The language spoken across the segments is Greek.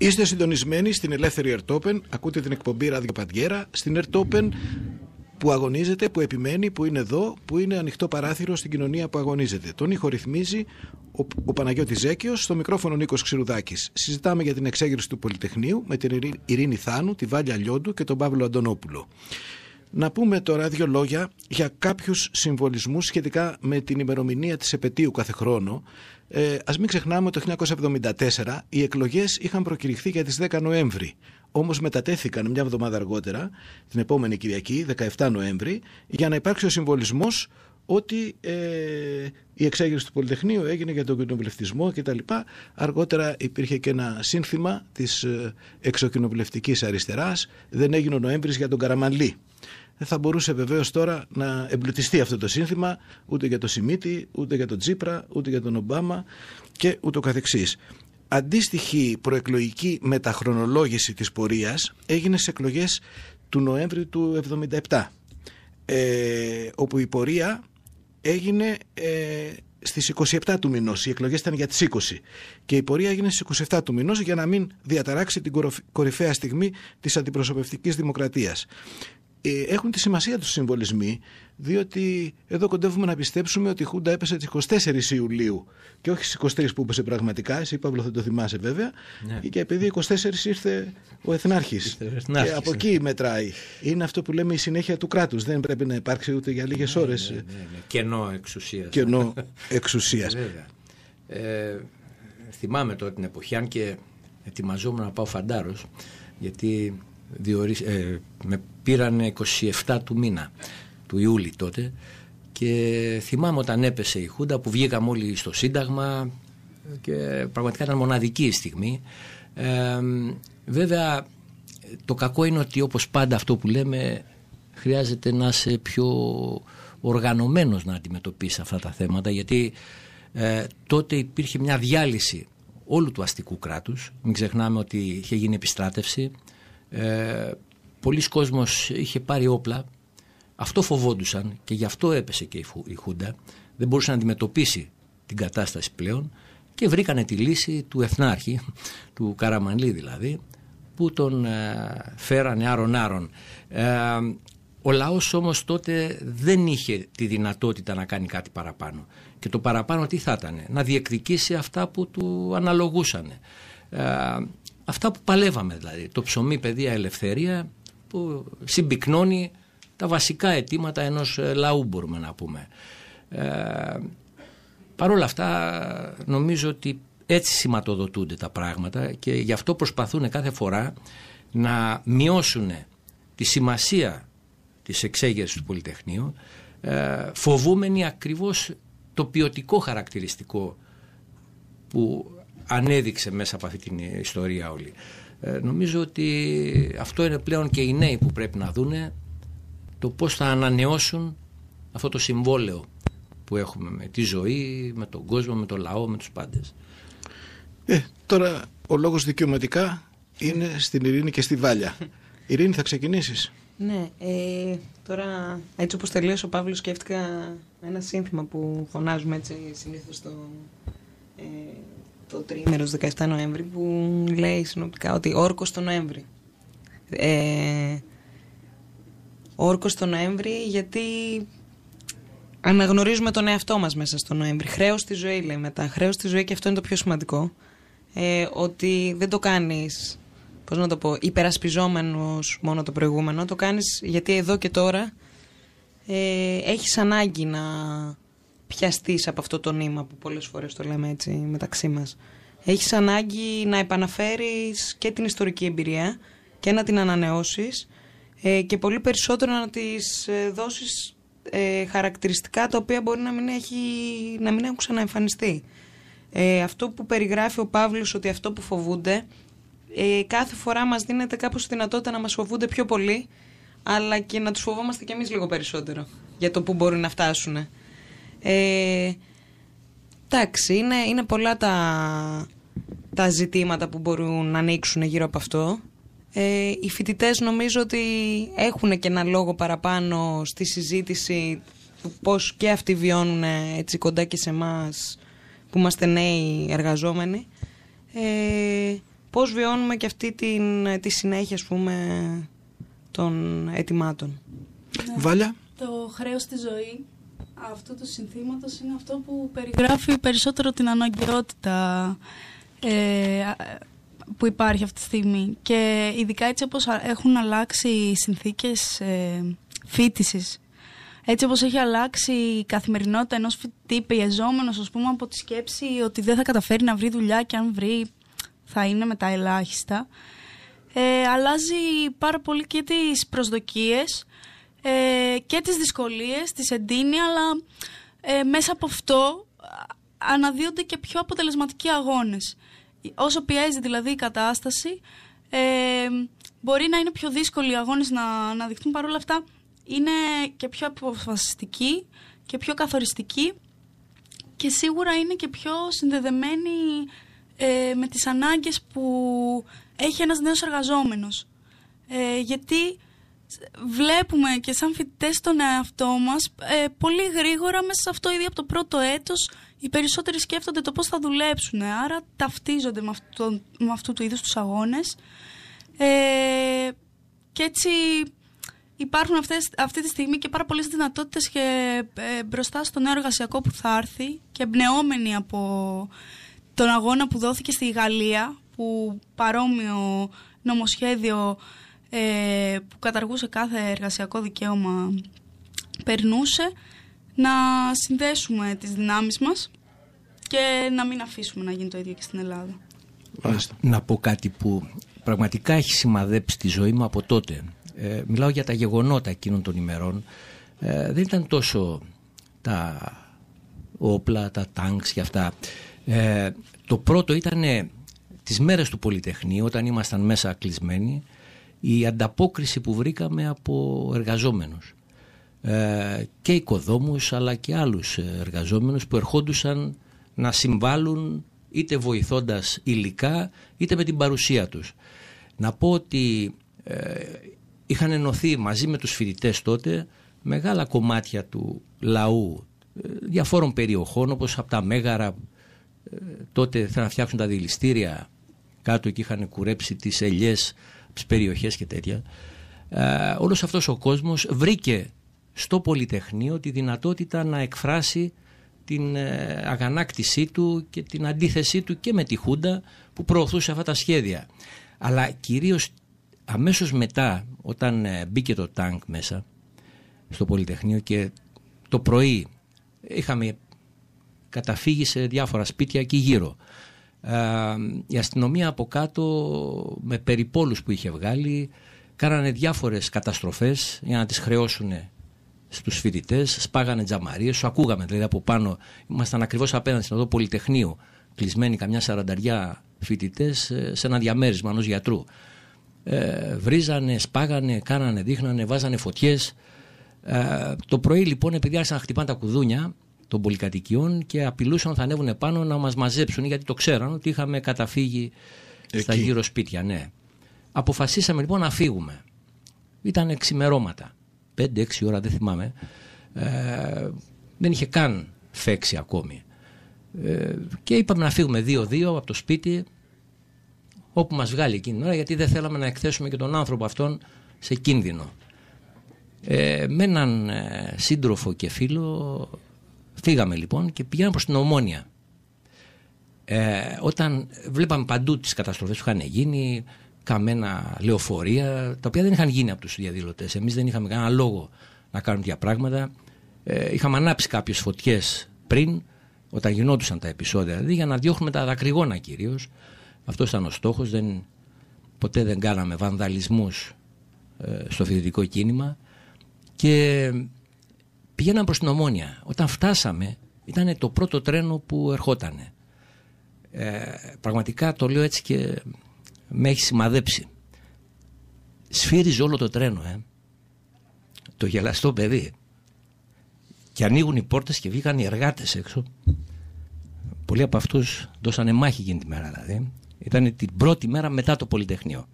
Είστε συντονισμένοι στην Ελεύθερη Ερτόπεν, ακούτε την εκπομπή Ράδιο Παντιέρα, στην Ερτόπεν που αγωνίζεται, που επιμένει, που είναι εδώ, που είναι ανοιχτό παράθυρο στην κοινωνία που αγωνίζεται. Τον ήχο ρυθμίζει ο, ο Παναγιώτης Ζέκιο, στο μικρόφωνο Νίκος Ξηρουδάκης. Συζητάμε για την εξέγερση του Πολυτεχνείου με την Ειρήνη Θάνου, τη Βάλια Λιόντου και τον Παύλο Αντωνόπουλο. Να πούμε τώρα δύο λόγια για κάποιους συμβολισμούς σχετικά με την ημερομηνία της επαιτίου κάθε χρόνο ε, Ας μην ξεχνάμε ότι το 1974 οι εκλογές είχαν προκηρυχθεί για τις 10 Νοέμβρη. Όμως μετατέθηκαν μια εβδομάδα αργότερα, την επόμενη Κυριακή, 17 Νοέμβρη, για να υπάρξει ο συμβολισμός ότι ε, η εξέγερση του Πολυτεχνείου έγινε για τον κοινοβουλευτισμό κτλ. Αργότερα υπήρχε και ένα σύνθημα της ε, εξοκοινοβουλευτικής αριστεράς, «Δεν έγινε ο Νοέμβρης για τον Καραμανλή» δεν θα μπορούσε βεβαίως τώρα να εμπλουτιστεί αυτό το σύνθημα ούτε για το Σιμίτη, ούτε για τον Τζίπρα, ούτε για τον Ομπάμα και ούτω καθεξής. Αντίστοιχη προεκλογική μεταχρονολόγηση της πορείας έγινε σε εκλογές του Νοέμβρη του 1977 ε, όπου η πορεία έγινε ε, στις 27 του μηνός, οι εκλογές ήταν για τις 20 και η πορεία έγινε στις 27 του μηνός για να μην διαταράξει την κορυφαία στιγμή της αντιπροσωπευτικής δημοκρατίας. Ε, έχουν τη σημασία τους συμβολισμοί, διότι εδώ κοντεύουμε να πιστέψουμε ότι η Χούντα έπεσε τις 24 Ιουλίου και όχι στις 23 που έπεσε πραγματικά. Εσύ, Παύλο, θα το θυμάσαι βέβαια. Ναι. Και επειδή 24 ήρθε ο Εθνάρχης. Και από ναι. εκεί μετράει. Είναι αυτό που λέμε η συνέχεια του κράτους. Δεν πρέπει να υπάρξει ούτε για λίγες ναι, ώρες. Ναι, ναι, Κενό εξουσίας. Κενό εξουσίας. ε, θυμάμαι τότε την εποχή, αν και ετοιμαζόμουν να πάω φαντάρος, γιατί διορίσ... Ε, με πήραν 27 του μήνα, του Ιούλη τότε. Και θυμάμαι όταν έπεσε η Χούντα που βγήκαμε όλοι στο Σύνταγμα και πραγματικά ήταν μοναδική η στιγμή. Ε, βέβαια το κακό είναι ότι όπως πάντα αυτό που λέμε χρειάζεται να είσαι πιο οργανωμένος να αντιμετωπίσεις αυτά τα θέματα γιατί ε, τότε υπήρχε μια διάλυση όλου του αστικού κράτους. Μην ξεχνάμε ότι είχε γίνει επιστράτευση. Ε, πολλοί κόσμος είχε πάρει όπλα. Αυτό φοβόντουσαν και γι' αυτό έπεσε και η Χούντα. Δεν μπορούσε να αντιμετωπίσει την κατάσταση πλέον και βρήκανε τη λύση του Εθνάρχη, του Καραμανλή δηλαδή, που τον ε, φέρανε άρον-άρον. Ε, ο λαός όμως τότε δεν είχε τη δυνατότητα να κάνει κάτι παραπάνω. Και το παραπάνω τι θα ήταν, να διεκδικήσει αυτά που του αναλογούσαν. Ε, αυτά που παλεύαμε δηλαδή, το ψωμί, παιδεία, ελευθερία που συμπυκνώνει τα βασικά αιτήματα ενός ε, λαού μπορούμε να πούμε. Ε, Παρ' όλα αυτά νομίζω ότι έτσι σηματοδοτούνται τα πράγματα και γι' αυτό προσπαθούν κάθε φορά να μειώσουν τη σημασία της εξέγερσης του Πολυτεχνείου ε, φοβούμενοι ακριβώς το ποιοτικό χαρακτηριστικό που ανέδειξε μέσα από αυτή την ιστορία όλη. Ε, νομίζω ότι αυτό είναι πλέον και οι νέοι που πρέπει να δούνε το πώς θα ανανεώσουν αυτό το συμβόλαιο που έχουμε με τη ζωή, με τον κόσμο, με τον λαό, με τους πάντες. Ε, τώρα ο λόγος δικαιωματικά είναι στην Ειρήνη και στη Βάλια. Ειρήνη θα ξεκινήσεις. Ναι, ε, τώρα έτσι όπως τελείωσε ο Παύλος σκέφτηκα ένα σύνθημα που φωνάζουμε έτσι συνήθως στο, ε, το τρίμερος 17 Νοέμβρη που λέει συνοπτικά ότι όρκος το Νοέμβρη. Ε, όρκος το Νοέμβρη γιατί αναγνωρίζουμε τον εαυτό μας μέσα στο Νοέμβρη. Χρέος στη ζωή λέει μετά. Χρέος στη ζωή και αυτό είναι το πιο σημαντικό. Ε, ότι δεν το κάνεις, πώς να το πω, υπερασπιζόμενος μόνο το προηγούμενο. Το κάνεις γιατί εδώ και τώρα ε, έχεις ανάγκη να πιαστείς από αυτό το νήμα που πολλές φορές το λέμε έτσι μεταξύ μας. Έχεις ανάγκη να επαναφέρεις και την ιστορική εμπειρία και να την ανανεώσεις ε, και πολύ περισσότερο να της ε, δώσεις ε, χαρακτηριστικά τα οποία μπορεί να μην, έχει, να μην έχουν ξαναεμφανιστεί. Ε, αυτό που περιγράφει ο Παύλος ότι αυτό που φοβούνται ε, κάθε φορά μας δίνεται κάπως τη δυνατότητα να μας φοβούνται πιο πολύ αλλά και να τους φοβόμαστε κι εμείς λίγο περισσότερο για το που μπορεί να φτάσουν. Ε, εντάξει, είναι, είναι πολλά τα, τα ζητήματα που μπορούν να ανοίξουν γύρω από αυτό. Ε, οι φοιτητές νομίζω ότι έχουν και ένα λόγο παραπάνω στη συζήτηση του πώς και αυτοί βιώνουν ε, έτσι κοντά και σε εμάς που είμαστε νέοι εργαζόμενοι. Ε, πώς βιώνουμε και αυτή την, τη συνέχεια πούμε των ετοιμάτων. Ναι. Βάλια. Το χρέος στη ζωή αυτού του συνθήματος είναι αυτό που περιγράφει περισσότερο την αναγκαιότητα ε, που υπάρχει αυτή τη στιγμή. Και ειδικά έτσι όπως έχουν αλλάξει οι συνθήκες ε, Έτσι όπως έχει αλλάξει η καθημερινότητα ενός φοιτητή πιεζόμενος ας πούμε, από τη σκέψη ότι δεν θα καταφέρει να βρει δουλειά και αν βρει θα είναι μετά ελάχιστα. Ε, αλλάζει πάρα πολύ και τις προσδοκίες ε, και τις δυσκολίες, τις εντείνει, αλλά ε, μέσα από αυτό αναδύονται και πιο αποτελεσματικοί αγώνες. Όσο πιέζει δηλαδή η κατάσταση, ε, μπορεί να είναι πιο δύσκολοι οι αγώνες να, αναδειχθούν. Παρόλα αυτά είναι και πιο αποφασιστικοί και πιο καθοριστικοί και σίγουρα είναι και πιο συνδεδεμένοι ε, με τις ανάγκες που έχει ένας νέος εργαζόμενος. Ε, γιατί βλέπουμε και σαν φοιτητές τον εαυτό μας ε, πολύ γρήγορα μέσα σε αυτό ήδη από το πρώτο έτος οι περισσότεροι σκέφτονται το πώς θα δουλέψουν άρα ταυτίζονται με, αυτό, αυτού του είδους τους αγώνες. Ε, και έτσι υπάρχουν αυτές, αυτή τη στιγμή και πάρα πολλές δυνατότητες και ε, μπροστά στο νέο εργασιακό που θα έρθει και εμπνεώμενοι από τον αγώνα που δόθηκε στη Γαλλία που παρόμοιο νομοσχέδιο ε, που καταργούσε κάθε εργασιακό δικαίωμα περνούσε να συνδέσουμε τις δυνάμεις μας και να μην αφήσουμε να γίνει το ίδιο και στην Ελλάδα. Να πω κάτι που πραγματικά έχει σημαδέψει τη ζωή μου από τότε. Ε, μιλάω για τα γεγονότα εκείνων των ημερών. Ε, δεν ήταν τόσο τα όπλα, τα τάγκ και αυτά. το πρώτο ήταν τις μέρες του Πολυτεχνείου όταν ήμασταν μέσα κλεισμένοι η ανταπόκριση που βρήκαμε από εργαζόμενους ε, και οικοδόμους αλλά και άλλους εργαζόμενους που ερχόντουσαν να συμβάλλουν είτε βοηθώντας υλικά είτε με την παρουσία τους. Να πω ότι ε, είχαν ενωθεί μαζί με τους φοιτητές τότε μεγάλα κομμάτια του λαού ε, διαφόρων περιοχών όπως από τα Μέγαρα τότε θέλουν να φτιάξουν τα δηληστήρια κάτω και είχαν κουρέψει τις ελιές τις περιοχές και τέτοια, ε, όλος αυτός ο κόσμος βρήκε στο Πολυτεχνείο τη δυνατότητα να εκφράσει την ε, αγανάκτησή του και την αντίθεσή του και με τη Χούντα που προωθούσε αυτά τα σχέδια. Αλλά κυρίως αμέσως μετά όταν ε, μπήκε το τάγκ μέσα στο Πολυτεχνείο και το πρωί είχαμε καταφύγει σε διάφορα σπίτια εκεί γύρω η αστυνομία από κάτω με περιπόλους που είχε βγάλει κάνανε διάφορες καταστροφές για να τις χρεώσουν στους φοιτητές, σπάγανε τζαμαρίες, σου ακούγαμε δηλαδή από πάνω, ήμασταν ακριβώς απέναντι στην οδό Πολυτεχνείου, κλεισμένοι καμιά σαρανταριά φοιτητές ε, σε ένα διαμέρισμα ενός γιατρού. Ε, βρίζανε, σπάγανε, κάνανε, δείχνανε, βάζανε φωτιές. Ε, το πρωί λοιπόν επειδή άρχισαν να χτυπάνε τα κουδούνια, των πολυκατοικιών και απειλούσαν θα ανέβουν επάνω να μας μαζέψουν γιατί το ξέραν ότι είχαμε καταφύγει στα γύρω σπίτια. Ναι. Αποφασίσαμε λοιπόν να φύγουμε. ήταν ξημερώματα. 5-6 ώρα δεν θυμάμαι. Ε, δεν είχε καν φέξει ακόμη. Ε, και είπαμε να φύγουμε 2-2 από το σπίτι όπου μας βγάλει εκείνη την ώρα γιατί δεν θέλαμε να εκθέσουμε και τον άνθρωπο αυτόν σε κίνδυνο. Ε, με έναν ε, σύντροφο και φίλο Φύγαμε λοιπόν και πηγαίναμε προς την Ομόνια. Ε, όταν βλέπαμε παντού τις καταστροφές που είχαν γίνει, καμένα λεωφορεία, τα οποία δεν είχαν γίνει από τους διαδηλωτές. Εμείς δεν είχαμε κανένα λόγο να κάνουμε τέτοια πράγματα. Ε, είχαμε ανάψει κάποιες φωτιές πριν, όταν γινόντουσαν τα επεισόδια, δηλαδή για να διώχνουμε τα δακρυγόνα κυρίως. Αυτό ήταν ο στόχος. Δεν, ποτέ δεν κάναμε βανδαλισμούς ε, στο φοιτητικό κίνημα. Και Πηγαίναμε προς την Ομόνια. Όταν φτάσαμε ήταν το πρώτο τρένο που ερχόταν. Ε, πραγματικά το λέω έτσι και με έχει σημαδέψει. Σφύριζε όλο το τρένο, ε. Το γελαστό παιδί. Και ανοίγουν οι πόρτες και βγήκαν οι εργάτες έξω. Πολλοί από αυτούς δώσανε μάχη εκείνη τη μέρα δηλαδή. Ήταν την πρώτη μέρα μετά το Πολυτεχνείο.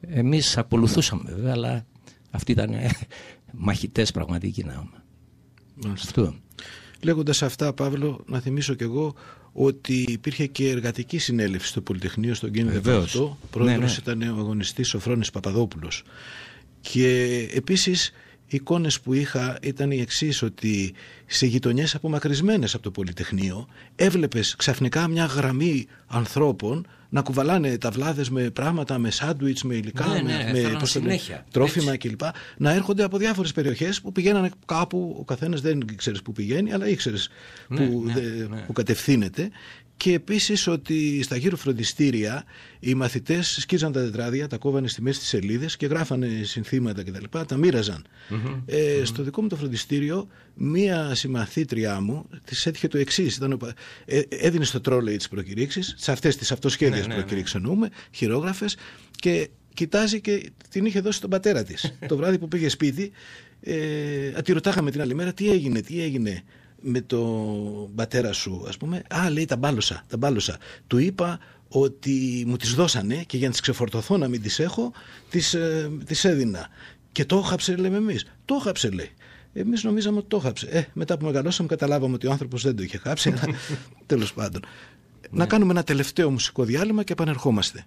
Εμείς ακολουθούσαμε βέβαια, αλλά αυτοί ήταν ε, μαχητές πραγματικοί να αυτό. Λέγοντας αυτά, Παύλο, να θυμίσω κι εγώ ότι υπήρχε και εργατική συνέλευση στο Πολυτεχνείο στον Κίνη ναι, Πρόεδρος ναι, ναι. ήταν ο αγωνιστής Σοφρόνης Παπαδόπουλος. Και επίσης εικόνες που είχα ήταν οι εξής ότι σε γειτονιές απομακρυσμένες από το Πολυτεχνείο έβλεπες ξαφνικά μια γραμμή ανθρώπων να κουβαλάνε τα βλάδες με πράγματα, με σάντουιτς, με υλικά, ναι, με, ναι, τρόφιμα κλπ. Να έρχονται από διάφορες περιοχές που πηγαίνανε κάπου, ο καθένας δεν ξέρεις που πηγαίνει, αλλά ήξερες ναι, που, που κατευθύνεται και επίσης ότι στα γύρω φροντιστήρια οι μαθητές σκίζαν τα τετράδια, τα κόβανε στη μέση της σελίδες και γράφανε συνθήματα κτλ. Τα, τα μοιραζαν. Ε, Στο δικό μου το φροντιστήριο, μία συμμαθήτριά μου της έτυχε το εξής. Ε, έδινε στο τρόλεϊ της προκηρύξεις σε αυτές τις αυτοσχέδιες ναι, ναι, προκηρύξεων, ναι. χειρόγραφες και κοιτάζει και την είχε δώσει τον πατέρα της. το βράδυ που πήγε σπίτι, ε, τη ρωτάγαμε την άλλη μέρα τι έγινε, τι έγινε με τον πατέρα σου, ας πούμε, α, λέει, τα μπάλωσα, τα μπάλωσα. Του είπα ότι μου τις δώσανε και για να τις ξεφορτωθώ να μην τις έχω, τις, ε, τις έδινα. Και το χάψε, λέμε εμείς. Το χάψε, λέει. Εμείς νομίζαμε ότι το χάψε. Ε, μετά που μεγαλώσαμε, καταλάβαμε ότι ο άνθρωπος δεν το είχε χάψει. Τέλος πάντων. Να κάνουμε ένα τελευταίο μουσικό διάλειμμα και επανερχόμαστε.